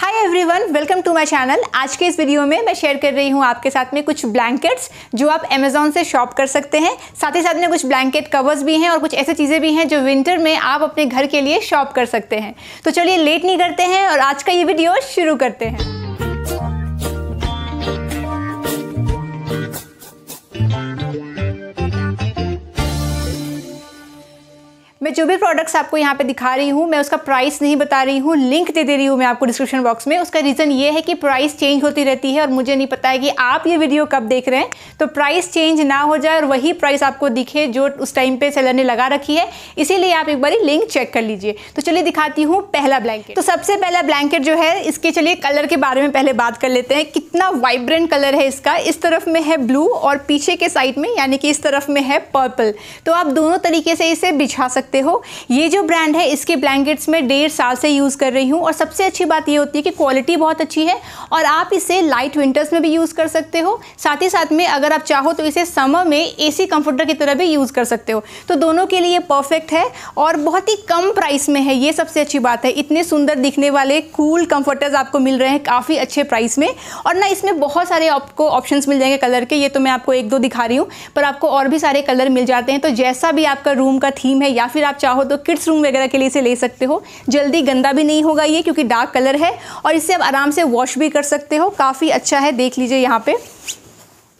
hi everyone welcome to my channel आज के इस वीडियो में मैं शेयर कर रही हूँ आपके साथ में कुछ ब्लैंकेट्स जो आप अमेजोन से शॉप कर सकते हैं साथ ही साथ में कुछ ब्लैंकेट कवर्स भी हैं और कुछ ऐसी चीज़ें भी हैं जो विंटर में आप अपने घर के लिए शॉप कर सकते हैं तो चलिए लेट नहीं करते हैं और आज का ये वीडियो शुरू करते हैं मैं जो भी प्रोडक्ट्स आपको यहाँ पे दिखा रही हूँ मैं उसका प्राइस नहीं बता रही हूँ लिंक दे दे रही हूँ मैं आपको डिस्क्रिप्शन बॉक्स में उसका रीज़न ये है कि प्राइस चेंज होती रहती है और मुझे नहीं पता है कि आप ये वीडियो कब देख रहे हैं तो प्राइस चेंज ना हो जाए और वही प्राइस आपको दिखे जो उस टाइम पर सेलर ने लगा रखी है इसीलिए आप एक बार लिंक चेक कर लीजिए तो चलिए दिखाती हूँ पहला ब्लैंकेट तो सबसे पहला ब्लैंकेट जो है इसके चलिए कलर के बारे में पहले बात कर लेते हैं कितना वाइब्रेंट कलर है इसका इस तरफ में है ब्लू और पीछे के साइड में यानी कि इस तरफ में है पर्पल तो आप दोनों तरीके से इसे बिछा सकते सकते हो ये जो ब्रांड है इसके ब्लैंकेट्स में डेढ़ साल से यूज़ कर रही हूँ और सबसे अच्छी बात ये होती है कि क्वालिटी बहुत अच्छी है और आप इसे लाइट विंटर्स में भी यूज़ कर सकते हो साथ ही साथ में अगर आप चाहो तो इसे समर में ए सी की तरह भी यूज़ कर सकते हो तो दोनों के लिए परफेक्ट है और बहुत ही कम प्राइस में है ये सबसे अच्छी बात है इतने सुंदर दिखने वाले कूल कम्फर्टर्स आपको मिल रहे हैं काफ़ी अच्छे प्राइस में और ना इसमें बहुत सारे आपको ऑप्शंस मिल जाएंगे कलर के ये तो मैं आपको एक दो दिखा रही हूँ पर आपको और भी सारे कलर मिल जाते हैं तो जैसा भी आपका रूम का थीम है या फिर आप चाहो तो किड्स रूम वगैरह के लिए इसे ले सकते हो जल्दी गंदा भी नहीं होगा ये क्योंकि डार्क कलर है और इसे आप आराम से वॉश भी कर सकते हो काफ़ी अच्छा है देख लीजिए यहाँ पर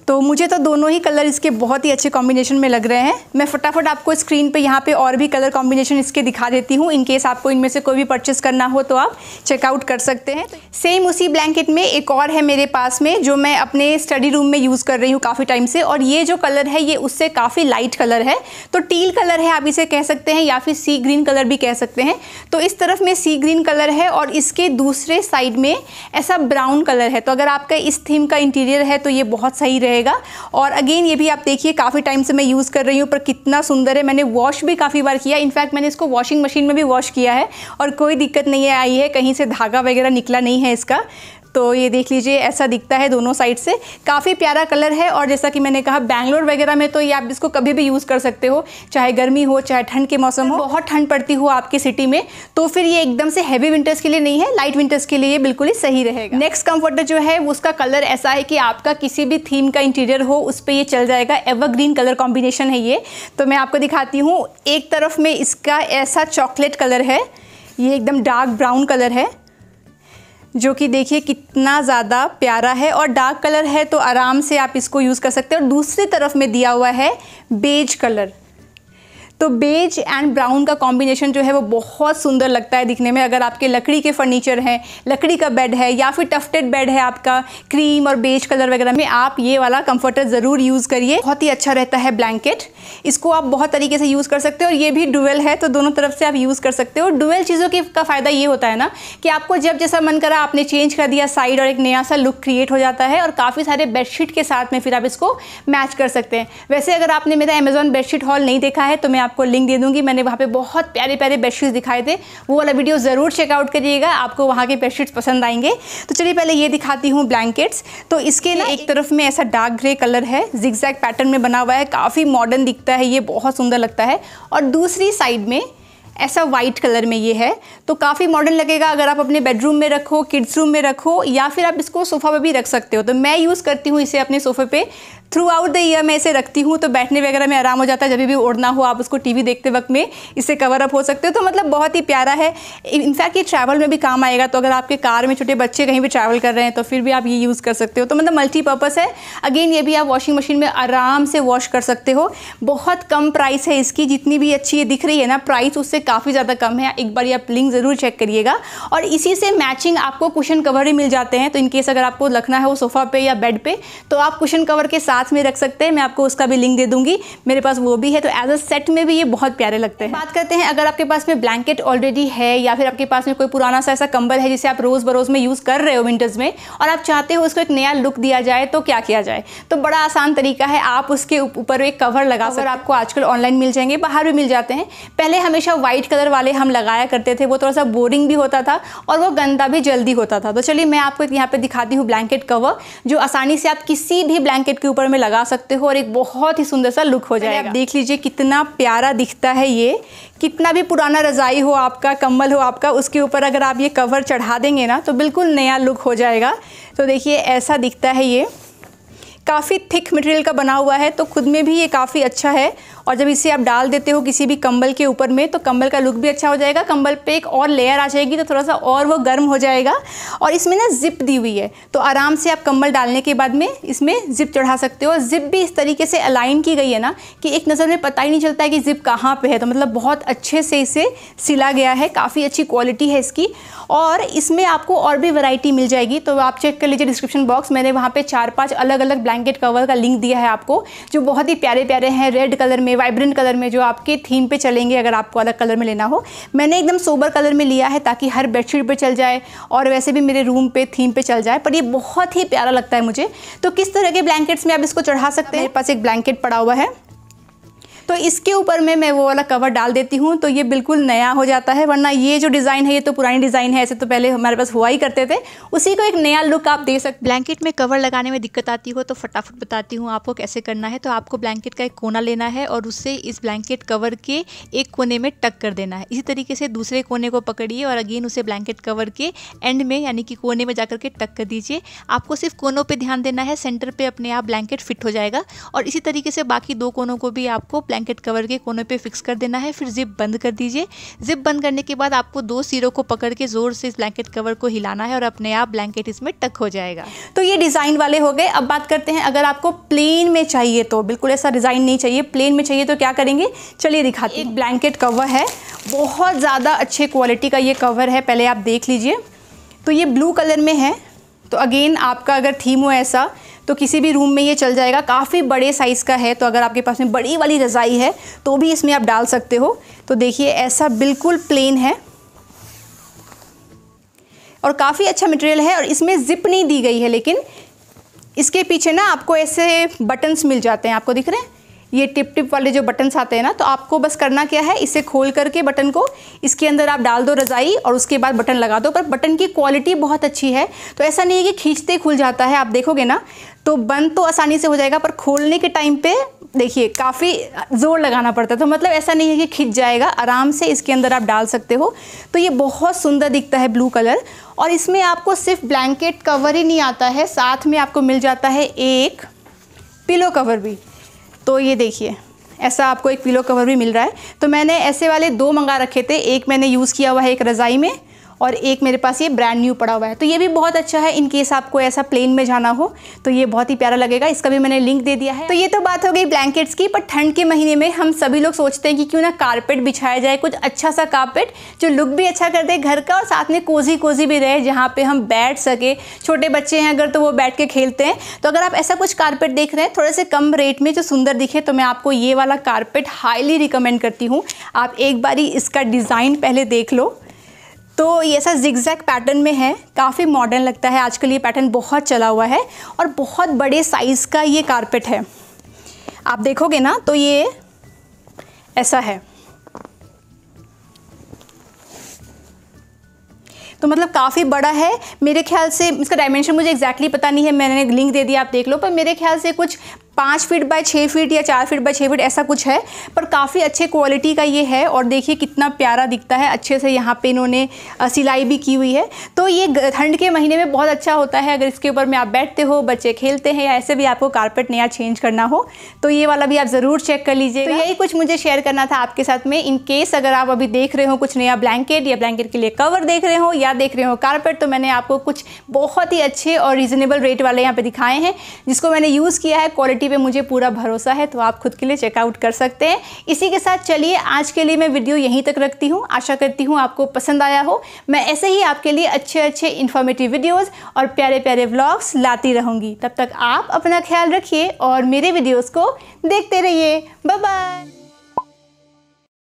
तो मुझे तो दोनों ही कलर इसके बहुत ही अच्छे कॉम्बिनेशन में लग रहे हैं मैं फटाफट आपको स्क्रीन पे यहाँ पे और भी कलर कॉम्बिनेशन इसके दिखा देती हूँ इनकेस आपको इनमें से कोई भी परचेस करना हो तो आप चेकआउट कर सकते हैं सेम उसी ब्लैंकेट में एक और है मेरे पास में जो मैं अपने स्टडी रूम में यूज़ कर रही हूँ काफ़ी टाइम से और ये जो कलर है ये उससे काफ़ी लाइट कलर है तो टील कलर है आप इसे कह सकते हैं या फिर सी ग्रीन कलर भी कह सकते हैं तो इस तरफ में सी ग्रीन कलर है और इसके दूसरे साइड में ऐसा ब्राउन कलर है तो अगर आपका इस थीम का इंटीरियर है तो ये बहुत सही रहेगा रहेगा और अगेन ये भी आप देखिए काफ़ी टाइम से मैं यूज़ कर रही हूँ पर कितना सुंदर है मैंने वॉश भी काफ़ी बार किया इनफैक्ट मैंने इसको वॉशिंग मशीन में भी वॉश किया है और कोई दिक्कत नहीं आई है कहीं से धागा वगैरह निकला नहीं है इसका तो ये देख लीजिए ऐसा दिखता है दोनों साइड से काफ़ी प्यारा कलर है और जैसा कि मैंने कहा बैंगलोर वगैरह में तो ये आप इसको कभी भी यूज़ कर सकते हो चाहे गर्मी हो चाहे ठंड के मौसम हो बहुत ठंड पड़ती हो आपकी सिटी में तो फिर ये एकदम से हैवी विंटर्स के लिए नहीं है लाइट विंटर्स के लिए बिल्कुल ही सही रहेगा नेक्स्ट कम्फर्टर जो है उसका कलर ऐसा है कि आपका किसी भी थीम का इंटीरियर हो उस पर ये चल जाएगा एवरग्रीन कलर कॉम्बिनेशन है ये तो मैं आपको दिखाती हूँ एक तरफ में इसका ऐसा चॉकलेट कलर है ये एकदम डार्क ब्राउन कलर है जो कि देखिए कितना ज़्यादा प्यारा है और डार्क कलर है तो आराम से आप इसको यूज़ कर सकते हैं और दूसरी तरफ में दिया हुआ है बेज कलर तो बेज एंड ब्राउन का कॉम्बिनेशन जो है वो बहुत सुंदर लगता है दिखने में अगर आपके लकड़ी के फर्नीचर हैं लकड़ी का बेड है या फिर टफ्टेड बेड है आपका क्रीम और बेज कलर वगैरह में आप ये वाला कंफर्टर ज़रूर यूज़ करिए बहुत ही अच्छा रहता है ब्लैंकेट इसको आप बहुत तरीके से यूज़ कर सकते हो और ये भी डुअल है तो दोनों तरफ से आप यूज़ कर सकते हो डुवेल चीज़ों के का फ़ायदा ये होता है ना कि आपको जब जैसा मन करा आपने चेंज कर दिया साइड और एक नया सा लुक क्रिएट हो जाता है और काफ़ी सारे बेडशीट के साथ में फिर आप इसको मैच कर सकते हैं वैसे अगर आपने मेरा अमेज़ॉन बेडशीट हॉल नहीं देखा है तो मैं आपको लिंक दे दूंगी मैंने वहाँ पर बहुत प्यारे प्यारे बेडशीट्स दिखाए थे वो वाला वीडियो ज़रूर चेकआउट करिएगा आपको वहाँ के बेडशीट्स पसंद आएंगे तो चलिए पहले ये दिखाती हूँ ब्लैंकेट्स तो इसके लिए एक तरफ में ऐसा डार्क ग्रे कलर है जिग्जैग पैटर्न में बना हुआ है काफ़ी मॉडर्न दिखता है ये बहुत सुंदर लगता है और दूसरी साइड में ऐसा वाइट कलर में ये है तो काफ़ी मॉडर्न लगेगा अगर आप अपने बेडरूम में रखो किड्स रूम में रखो या फिर आप इसको सोफ़ा पर भी रख सकते हो तो मैं यूज़ करती हूँ इसे अपने सोफ़े पे थ्रू आउट द ईयर मैं इसे रखती हूँ तो बैठने वगैरह में आराम हो जाता है जब भी ओढ़ना हो आप उसको टीवी देखते वक्त में इसे कवर अप हो सकते हो तो मतलब बहुत ही प्यारा है इनफैक्ट ये ट्रैवल में भी काम आएगा तो अगर आपके कार में छोटे बच्चे कहीं भी ट्रैवल कर रहे हैं तो फिर भी आप ये यूज़ कर सकते हो तो मतलब मल्टीपर्पज़ है अगेन ये भी आप वॉशिंग मशीन में आराम से वॉश कर सकते हो बहुत कम प्राइस है इसकी जितनी भी अच्छी ये दिख रही है ना प्राइस उससे काफ़ी ज़्यादा कम है एक बार ये आप लिंक ज़रूर चेक करिएगा और इसी से मैचिंग आपको कुशन कवर ही मिल जाते हैं तो इनकेस अगर आपको रखना है वो सोफ़ा पे या बेड पे तो आप कुशन कवर के साथ में रख सकते हैं मैं आपको उसका भी लिंक दे दूँगी मेरे पास वो भी है तो एज अ सेट में भी ये बहुत प्यारे लगते हैं बात करते हैं अगर आपके पास में ब्लैंकेट ऑलरेडी है या फिर आपके पास में कोई पुराना सा ऐसा कंबल है जिसे आप रोज़ बरोज़ में यूज़ कर रहे हो विंटर्स में और आप चाहते हो उसको एक नया लुक दिया जाए तो क्या किया जाए तो बड़ा आसान तरीका है आप उसके ऊपर एक कवर लगा कर आपको आजकल ऑनलाइन मिल जाएंगे बाहर भी मिल जाते हैं पहले हमेशा वाइट वाइट कलर वाले हम लगाया करते थे वो थोड़ा सा बोरिंग भी होता था और वो गंदा भी जल्दी होता था तो चलिए मैं आपको यहाँ पे दिखाती हूँ ब्लैंकेट कवर जो आसानी से आप किसी भी ब्लैंकेट के ऊपर में लगा सकते हो और एक बहुत ही सुंदर सा लुक हो जाएगा आप देख लीजिए कितना प्यारा दिखता है ये कितना भी पुराना रज़ाई हो आपका कम्बल हो आपका उसके ऊपर अगर आप ये कवर चढ़ा देंगे ना तो बिल्कुल नया लुक हो जाएगा तो देखिए ऐसा दिखता है ये काफ़ी थिक मटेरियल का बना हुआ है तो खुद में भी ये काफ़ी अच्छा है और जब इसे आप डाल देते हो किसी भी कंबल के ऊपर में तो कंबल का लुक भी अच्छा हो जाएगा कंबल पे एक और लेयर आ जाएगी तो थोड़ा सा और वो गर्म हो जाएगा और इसमें ना जिप दी हुई है तो आराम से आप कंबल डालने के बाद में इसमें जिप चढ़ा सकते हो जिप भी इस तरीके से अलाइन की गई है ना कि एक नज़र में पता ही नहीं चलता है कि जिप कहाँ पर है तो मतलब बहुत अच्छे से इसे सिला गया है काफ़ी अच्छी क्वालिटी है इसकी और इसमें आपको और भी वैरायटी मिल जाएगी तो आप चेक कर लीजिए डिस्क्रिप्शन बॉक्स मैंने वहाँ पर चार पाँच अलग अलग ब्लैंकेट कवर का लिंक दिया है आपको जो बहुत ही प्यारे प्यारे हैं रेड कलर में वाइब्रेंट कलर में जो आपके थीम पे चलेंगे अगर आपको अलग कलर में लेना हो मैंने एकदम सोबर कलर में लिया है ताकि हर बेडशीट पे चल जाए और वैसे भी मेरे रूम पे थीम पे चल जाए पर ये बहुत ही प्यारा लगता है मुझे तो किस तरह के ब्लैंकेट्स में आप इसको चढ़ा सकते हैं मेरे पास एक ब्लैंकेट पड़ा हुआ है तो इसके ऊपर में मैं वो वाला कवर डाल देती हूँ तो ये बिल्कुल नया हो जाता है वरना ये जो डिज़ाइन है ये तो पुरानी डिज़ाइन है ऐसे तो पहले हमारे पास हुआ ही करते थे उसी को एक नया लुक आप दे सकते ब्लैंकेट में कवर लगाने में दिक्कत आती हो तो फटाफट बताती हूँ आपको कैसे करना है तो आपको ब्लैंकेट का एक कोना लेना है और उससे इस ब्लैंकेट कवर के एक कोने में टक कर देना है इसी तरीके से दूसरे कोने को पकड़िए और अगेन उसे ब्लैंकेट कवर के एंड में यानी कि कोने में जाकर के टक कर दीजिए आपको सिर्फ कोनों पर ध्यान देना है सेंटर पर अपने आप ब्लैंकेट फिट हो जाएगा और इसी तरीके से बाकी दो कोनों को भी आपको ब्लैंकेट कवर के कोने पे फिक्स कर देना है फिर जिप बंद कर दीजिए जिप बंद करने के बाद आपको दो सिरों को पकड़ के ज़ोर से इस ब्लैंकेट कवर को हिलाना है और अपने आप ब्लैंकेट इसमें टक हो जाएगा तो ये डिज़ाइन वाले हो गए अब बात करते हैं अगर आपको प्लेन में चाहिए तो बिल्कुल ऐसा डिज़ाइन नहीं चाहिए प्लेन में चाहिए तो क्या करेंगे चलिए दिखाते एक ब्लैंकेट कवर है बहुत ज़्यादा अच्छे क्वालिटी का ये कवर है पहले आप देख लीजिए तो ये ब्लू कलर में है तो अगेन आपका अगर थीम हो ऐसा तो किसी भी रूम में ये चल जाएगा काफ़ी बड़े साइज़ का है तो अगर आपके पास में बड़ी वाली रज़ाई है तो भी इसमें आप डाल सकते हो तो देखिए ऐसा बिल्कुल प्लेन है और काफ़ी अच्छा मटेरियल है और इसमें ज़िप नहीं दी गई है लेकिन इसके पीछे ना आपको ऐसे बटन्स मिल जाते हैं आपको दिख रहे हैं ये टिप टिप वाले जो बटन्स आते हैं ना तो आपको बस करना क्या है इसे खोल करके बटन को इसके अंदर आप डाल दो रज़ाई और उसके बाद बटन लगा दो पर बटन की क्वालिटी बहुत अच्छी है तो ऐसा नहीं है कि खींचते खुल जाता है आप देखोगे ना तो बंद तो आसानी से हो जाएगा पर खोलने के टाइम पे देखिए काफ़ी ज़ोर लगाना पड़ता है तो मतलब ऐसा नहीं है कि खिंच जाएगा आराम से इसके अंदर आप डाल सकते हो तो ये बहुत सुंदर दिखता है ब्लू कलर और इसमें आपको सिर्फ ब्लैंकेट कवर ही नहीं आता है साथ में आपको मिल जाता है एक पिलो कवर भी तो ये देखिए ऐसा आपको एक पिलो कवर भी मिल रहा है तो मैंने ऐसे वाले दो मंगा रखे थे एक मैंने यूज़ किया हुआ है एक रज़ाई में और एक मेरे पास ये ब्रांड न्यू पड़ा हुआ है तो ये भी बहुत अच्छा है इनकेस आपको ऐसा प्लेन में जाना हो तो ये बहुत ही प्यारा लगेगा इसका भी मैंने लिंक दे दिया है तो ये तो बात हो गई ब्लैंकेट्स की पर ठंड के महीने में हम सभी लोग सोचते हैं कि क्यों ना कारपेट बिछाया जाए कुछ अच्छा सा कारपेट जो लुक भी अच्छा कर दे घर का और साथ में कोजी कोजी भी रहे जहाँ पर हम बैठ सके छोटे बच्चे हैं अगर तो वो बैठ के खेलते हैं तो अगर आप ऐसा कुछ कारपेट देख रहे हैं थोड़े से कम रेट में जो सुंदर दिखे तो मैं आपको ये वाला कारपेट हाईली रिकमेंड करती हूँ आप एक बारी इसका डिज़ाइन पहले देख लो तो ये ऐसा जिगजैक पैटर्न में है काफ़ी मॉडर्न लगता है आजकल ये पैटर्न बहुत चला हुआ है और बहुत बड़े साइज़ का ये कारपेट है आप देखोगे ना तो ये ऐसा है तो मतलब काफ़ी बड़ा है मेरे ख्याल से इसका डायमेंशन मुझे एग्जैक्टली exactly पता नहीं है मैंने लिंक दे दिया आप देख लो पर मेरे ख्याल से कुछ पाँच फीट बाय छः फीट या चार फीट बाय छः फीट ऐसा कुछ है पर काफ़ी अच्छे क्वालिटी का ये है और देखिए कितना प्यारा दिखता है अच्छे से यहाँ पे इन्होंने सिलाई भी की हुई है तो ये ठंड के महीने में बहुत अच्छा होता है अगर इसके ऊपर में आप बैठते हो बच्चे खेलते हैं या ऐसे भी आपको कारपेट नया चेंज करना हो तो ये वाला भी आप ज़रूर चेक कर लीजिए तो यही कुछ मुझे शेयर करना था आपके साथ में इन केस अगर आप अभी देख रहे हो कुछ नया ब्लैंकेट या ब्लैंकेट के लिए कवर देख रहे हो या देख रहे हो कारपेट तो मैंने आपको कुछ बहुत ही अच्छे और रीज़नेबल रेट वाले यहाँ पर दिखाए हैं जिसको मैंने यूज़ किया है क्वालिटी पे मुझे पूरा भरोसा है तो आप खुद के लिए चेकआउट कर सकते हैं इसी के साथ चलिए आज के लिए मैं वीडियो यहीं तक रखती हूँ आशा करती हूँ आपको पसंद आया हो मैं ऐसे ही आपके लिए अच्छे अच्छे इन्फॉर्मेटिव वीडियोज़ और प्यारे प्यारे ब्लॉग्स लाती रहूँगी तब तक आप अपना ख्याल रखिए और मेरे वीडियोज़ को देखते रहिए बाय